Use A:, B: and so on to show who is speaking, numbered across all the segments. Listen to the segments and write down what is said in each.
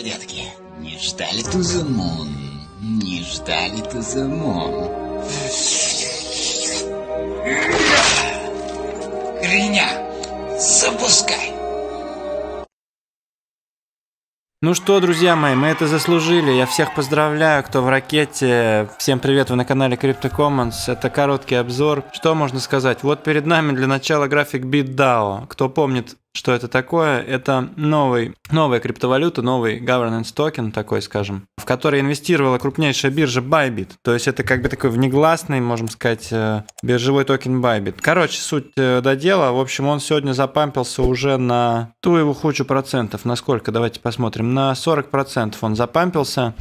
A: что, детки, не ждали тузамон, Не ждали тузамон. Гриня, запускай! Ну что, друзья мои, мы это заслужили. Я всех поздравляю, кто в ракете. Всем привет, вы на канале Crypto Commons. Это короткий обзор. Что можно сказать? Вот перед нами для начала график BitDAO. Кто помнит что это такое? Это новый, новая криптовалюта, новый governance токен такой, скажем, в который инвестировала крупнейшая биржа Bybit. То есть это как бы такой внегласный, можем сказать, э, биржевой токен Bybit. Короче, суть э, до дела. В общем, он сегодня запампился уже на ту его хучу процентов. На сколько? Давайте посмотрим. На 40 процентов он запампился.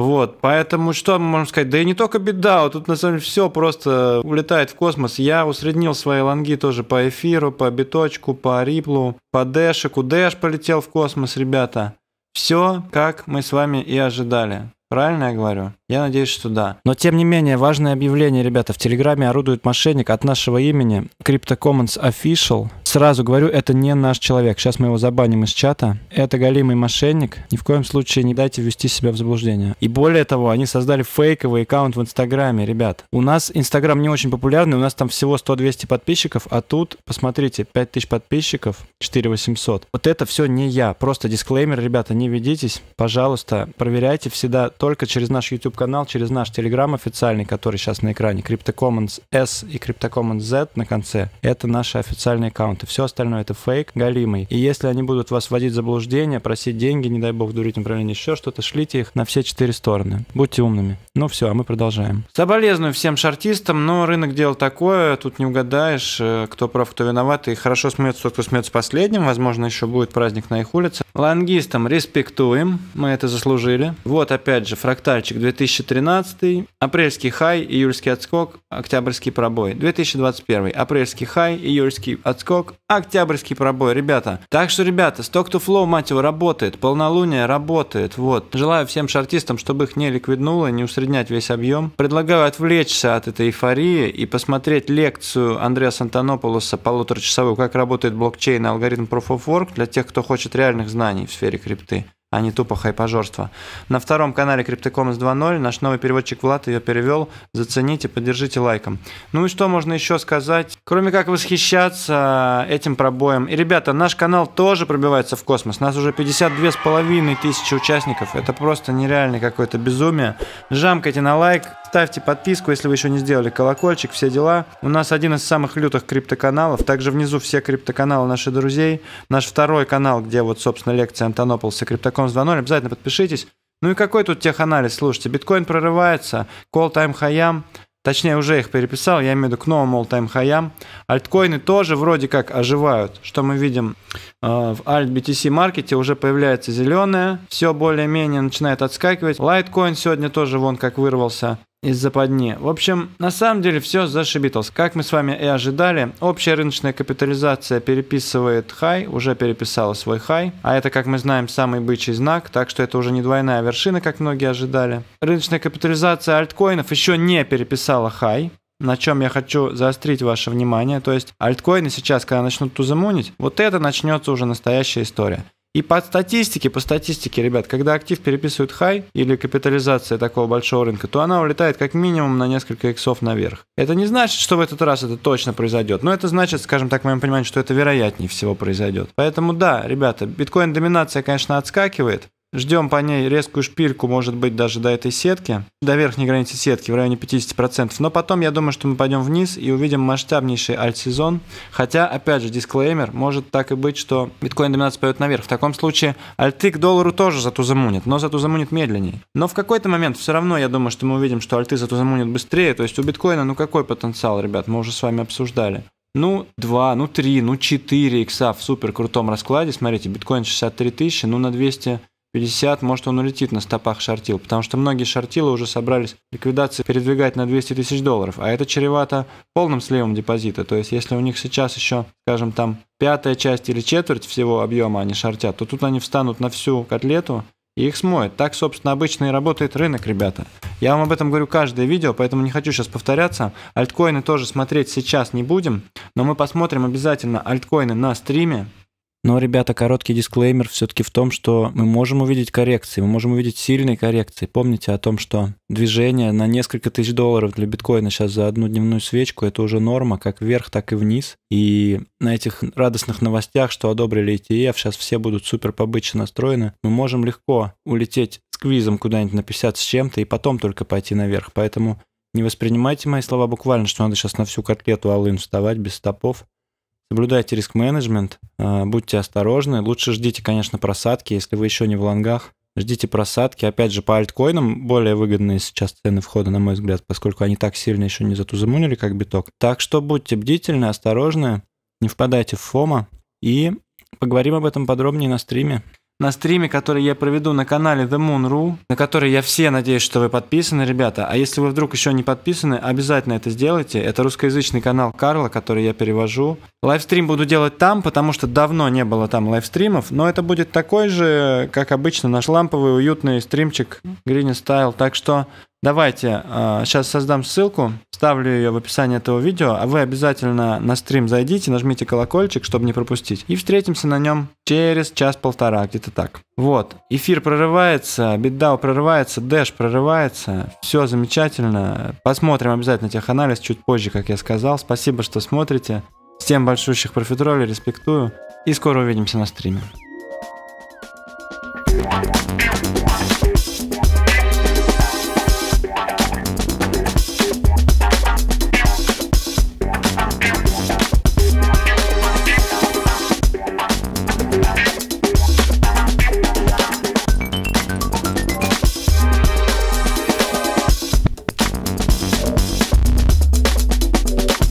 A: Вот, поэтому что мы можем сказать? Да и не только беда, вот тут на самом деле все просто улетает в космос. Я усреднил свои лонги тоже по эфиру, по биточку, по риплу, по дэшику. Дэш полетел в космос, ребята. Все, как мы с вами и ожидали. Правильно я говорю? Я надеюсь, что да. Но тем не менее, важное объявление, ребята. В Телеграме орудует мошенник от нашего имени. Crypto Commons Official Сразу говорю, это не наш человек. Сейчас мы его забаним из чата. Это галимый мошенник. Ни в коем случае не дайте ввести себя в заблуждение. И более того, они создали фейковый аккаунт в Инстаграме, ребят. У нас Инстаграм не очень популярный, у нас там всего 100-200 подписчиков, а тут, посмотрите, 5000 подписчиков, 4800. Вот это все не я. Просто дисклеймер, ребята, не ведитесь. Пожалуйста, проверяйте всегда только через наш YouTube-канал, через наш Телеграм официальный, который сейчас на экране, CryptoCommons S и CryptoCommons Z на конце. Это наши официальные аккаунты продвинуты. Все остальное это фейк, галимый. И если они будут вас вводить в заблуждение, просить деньги, не дай бог, дурить направление, еще что-то, шлите их на все четыре стороны. Будьте умными. Ну все, а мы продолжаем. Соболезную всем шартистам, но рынок дел такое, тут не угадаешь, э, кто прав, кто виноват. И хорошо смеется тот, кто смеется последним. Возможно, еще будет праздник на их улице. Лонгистам, респектуем, мы это заслужили. Вот опять же, фрактальчик 2013, апрельский хай, июльский отскок, октябрьский пробой. 2021, апрельский хай, июльский отскок, октябрьский пробой, ребята. Так что, ребята, сток to flow, мать его, работает, полнолуние работает, вот. Желаю всем шортистам, чтобы их не ликвиднуло, не усреднять весь объем. Предлагаю отвлечься от этой эйфории и посмотреть лекцию Андреа Сантанополоса полуторачасовую «Как работает блокчейн и алгоритм Proof of Work» для тех, кто хочет реальных знаний в сфере крипты а не тупо хайпажорство. На втором канале Криптокомс 2.0 наш новый переводчик Влад ее перевел. Зацените, поддержите лайком. Ну и что можно еще сказать? Кроме как восхищаться этим пробоем. И, ребята, наш канал тоже пробивается в космос. Нас уже 52 с половиной тысячи участников. Это просто нереальное какое-то безумие. Жамкайте на лайк, Ставьте подписку, если вы еще не сделали колокольчик, все дела. У нас один из самых лютых криптоканалов. Также внизу все криптоканалы наших друзей. Наш второй канал, где вот, собственно, лекция Антонополса Криптоком 2.0. Обязательно подпишитесь. Ну и какой тут теханализ? Слушайте, биткоин прорывается, call time хаям, Точнее, уже их переписал, я имею в виду к новым all-time хаям. Альткоины тоже вроде как оживают. Что мы видим а, в alt BTC маркете уже появляется зеленая, все более-менее начинает отскакивать. Лайткоин сегодня тоже вон как вырвался из западни. В общем, на самом деле все зашибитос. Как мы с вами и ожидали, общая рыночная капитализация переписывает хай, уже переписала свой хай, а это, как мы знаем, самый бычий знак, так что это уже не двойная вершина, как многие ожидали. Рыночная капитализация альткоинов еще не переписала хай, на чем я хочу заострить ваше внимание. То есть альткоины сейчас, когда начнут тузамунить, вот это начнется уже настоящая история. И по статистике, по статистике, ребят, когда актив переписывают хай или капитализация такого большого рынка, то она улетает как минимум на несколько иксов наверх. Это не значит, что в этот раз это точно произойдет, но это значит, скажем так, в моем понимании, что это вероятнее всего произойдет. Поэтому да, ребята, биткоин-доминация, конечно, отскакивает, Ждем по ней резкую шпильку, может быть, даже до этой сетки, до верхней границы сетки в районе 50%. Но потом, я думаю, что мы пойдем вниз и увидим масштабнейший альт-сезон. Хотя, опять же, дисклеймер, может так и быть, что биткоин-доминация пойдет наверх. В таком случае альты к доллару тоже затузамунят, но затузамунят медленнее. Но в какой-то момент все равно, я думаю, что мы увидим, что альты затузамунят быстрее. То есть у биткоина, ну какой потенциал, ребят, мы уже с вами обсуждали. Ну, 2, ну, 3, ну, 4 икса в супер крутом раскладе. Смотрите, биткоин 63 тысячи, ну, на 200 50, может, он улетит на стопах шортил, потому что многие шортилы уже собрались ликвидации передвигать на 200 тысяч долларов, а это чревато полным сливом депозита, то есть если у них сейчас еще, скажем, там пятая часть или четверть всего объема они шортят, то тут они встанут на всю котлету и их смоет. Так, собственно, обычно и работает рынок, ребята. Я вам об этом говорю каждое видео, поэтому не хочу сейчас повторяться. Альткоины тоже смотреть сейчас не будем, но мы посмотрим обязательно альткоины на стриме, но, ребята, короткий дисклеймер все-таки в том, что мы можем увидеть коррекции, мы можем увидеть сильные коррекции. Помните о том, что движение на несколько тысяч долларов для биткоина сейчас за одну дневную свечку, это уже норма, как вверх, так и вниз. И на этих радостных новостях, что одобрили ETF, сейчас все будут супер побыче настроены, мы можем легко улететь с квизом куда-нибудь на 50 с чем-то и потом только пойти наверх. Поэтому не воспринимайте мои слова буквально, что надо сейчас на всю котлету алын вставать без стопов. Соблюдайте риск-менеджмент, э, будьте осторожны. Лучше ждите, конечно, просадки, если вы еще не в лонгах. Ждите просадки. Опять же, по альткоинам более выгодные сейчас цены входа, на мой взгляд, поскольку они так сильно еще не затузамунили, как биток. Так что будьте бдительны, осторожны, не впадайте в фома. И поговорим об этом подробнее на стриме на стриме, который я проведу на канале The Moon.ru, на который я все надеюсь, что вы подписаны, ребята. А если вы вдруг еще не подписаны, обязательно это сделайте. Это русскоязычный канал Карла, который я перевожу. Лайвстрим буду делать там, потому что давно не было там лайвстримов, но это будет такой же, как обычно, наш ламповый уютный стримчик Green Style. Так что Давайте, сейчас а, создам ссылку, ставлю ее в описании этого видео, а вы обязательно на стрим зайдите, нажмите колокольчик, чтобы не пропустить. И встретимся на нем через час-полтора, где-то так. Вот, эфир прорывается, битдау прорывается, дэш прорывается, все замечательно. Посмотрим обязательно теханализ чуть позже, как я сказал. Спасибо, что смотрите. Всем большущих профитролей, респектую. И скоро увидимся на стриме.